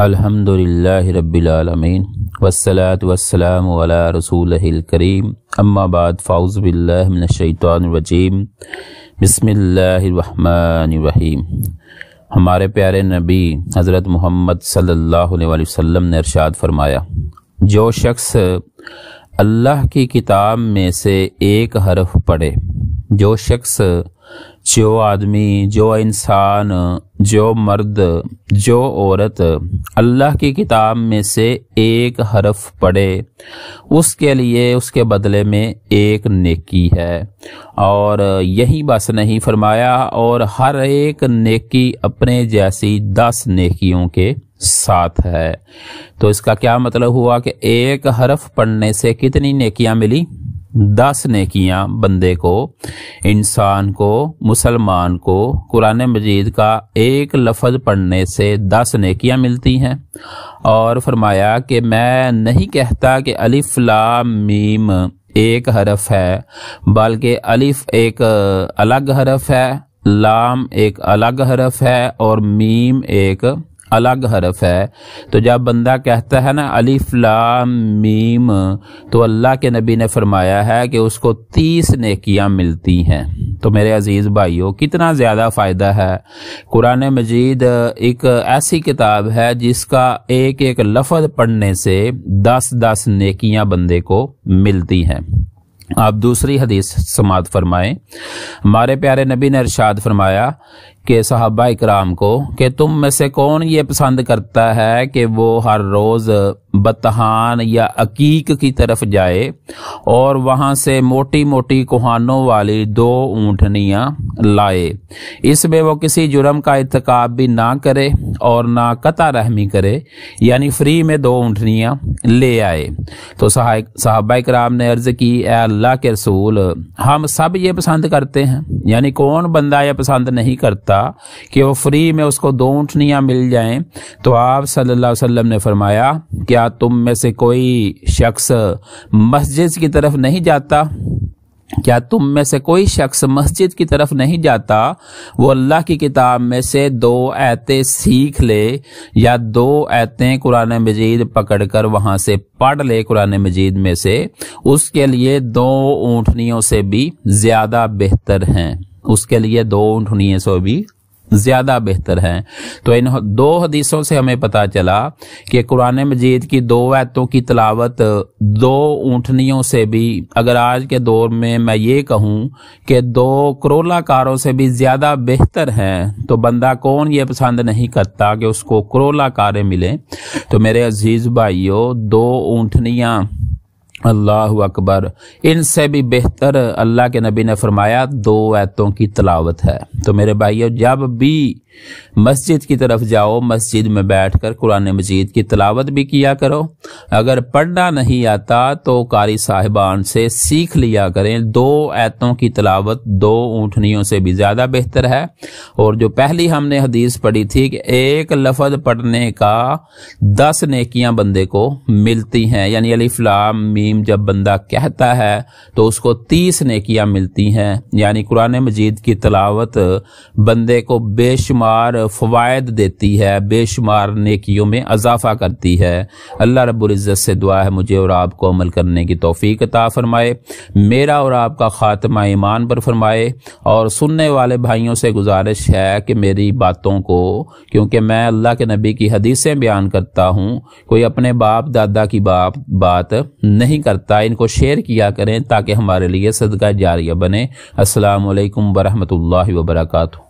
अल्हम्दुलिल्लाह रब्बिल आलमीन वस्सलात वस्सलाम अला रसूलिल करीम अम्मा बाद फाउज बिल्लाह मिनश शैतानिर रजीम बिस्मिल्लाहिर रहमानिर रहीम हमारे प्यारे नबी हज़रत मोहम्मद सल्लल्लाहु अलैहि वसल्लम ने इरशाद फरमाया जो शख्स अल्लाह की किताब में से एक हरफ पढ़े जो शख्स जो आदमी जो इंसान जो मर्द जो औरत अल्लाह की किताब में से एक हरफ पढ़े उसके लिए उसके बदले में एक नेकी है और यही बस नहीं फरमाया और हर एक नेकी अपने जैसी दस नेकियों के साथ है तो इसका क्या मतलब हुआ कि एक हरफ पढ़ने से कितनी नेकियां मिली दस नेकियां बंदे को इंसान को मुसलमान को कुरान मजीद का एक लफज पढ़ने से दस नेकियां मिलती हैं और फरमाया कि मैं नहीं कहता कि अलिफ ला मीम एक हरफ है बल्कि अलिफ एक अलग हरफ है लाम एक अलग हरफ है और मीम एक अलग हरफ है तो जब बंदा कहता है ना अलिफ लाम मीम तो अल्लाह के नबी ने फरमाया है कि उसको तीस नेकियां मिलती हैं तो मेरे अजीज़ भाइयों कितना ज़्यादा फ़ायदा है कुरान मजीद एक ऐसी किताब है जिसका एक एक लफ्ज़ पढ़ने से दस दस नेकियां बंदे को मिलती हैं आप दूसरी हदीस समात फरमाएं हमारे प्यारे नबी ने इरशाद फरमाया के सहाबा इकराम को कि तुम में से कौन ये पसंद करता है कि वो हर रोज़ बतहान या अकीक की तरफ जाए और वहां से मोटी मोटी कुहानों वाली दो ऊँटनियाँ लाए इसमें वो किसी जुर्म का इतकाब भी ना करे और ना कता रहमी करे यानी फ्री में दो ऊँटनियाँ ले आए तो साहबा कराम ने अर्ज़ की ए अल्लाह के रसूल हम सब ये पसंद करते हैं यानी कौन बंदा यह पसंद नहीं करता सकता कि वो फ्री में उसको दो ऊँटनियाँ मिल जाएं तो आप सल्लल्लाहु अलैहि वसल्लम ने फरमाया क्या तुम में से कोई शख्स मस्जिद की तरफ नहीं जाता क्या तुम में से कोई शख्स मस्जिद की तरफ नहीं जाता वो अल्लाह की किताब में से दो ऐतें सीख ले या दो ऐतें कुरान मजीद पकड़कर वहाँ से पढ़ ले कुरान मजीद में से उसके लिए दो ऊँटनियों से भी ज़्यादा बेहतर हैं उसके लिए दो ऊँट से भी ज्यादा बेहतर है तो इन दो हदीसों से हमें पता चला कि कुरान मजीद की दो आयतों की तलावत दो ऊँटनियों से भी अगर आज के दौर में मैं ये कहूँ कि दो कारों से भी ज़्यादा बेहतर है तो बंदा कौन ये पसंद नहीं करता कि उसको कारें मिले तो मेरे अजीज़ भाइयों दो ऊँटनियाँ अल्लाह अकबर से भी बेहतर अल्लाह के नबी ने फरमाया दो ऐतों की तलावत है तो मेरे भाइयों जब भी मस्जिद की तरफ जाओ मस्जिद में बैठकर कुरान मजीद की तलावत भी किया करो अगर पढ़ना नहीं आता तो कारी साहिबान से सीख लिया करें दो ऐतों की तलावत दो ऊँटनियों से भी ज़्यादा बेहतर है और जो पहली हमने हदीस पढ़ी थी कि एक लफज पढ़ने का दस नेकियां बंदे को मिलती हैं यानी अलीफलाम मीम जब बंदा कहता है तो उसको तीस नेकियाँ मिलती हैं यानी कुरान मजीद की तलावत बंदे को बेशुम बेशुमार फ़वायद देती है बेशुमार नेकियों में अजाफा करती है अल्लाह रब्ज़त से दुआ है मुझे और आपको अमल करने की तोफ़ी अता फ़रमाए मेरा और आपका ख़ात्मा ईमान पर फरमाए और सुनने वाले भाइयों से गुजारिश है कि मेरी बातों को क्योंकि मैं अल्लाह के नबी की हदीसें बयान करता हूँ कोई अपने बाप दादा की बाप बात नहीं करता इनको शेयर किया करें ताकि हमारे लिए सदका जारिया बने असलकम वरहमल वबरकू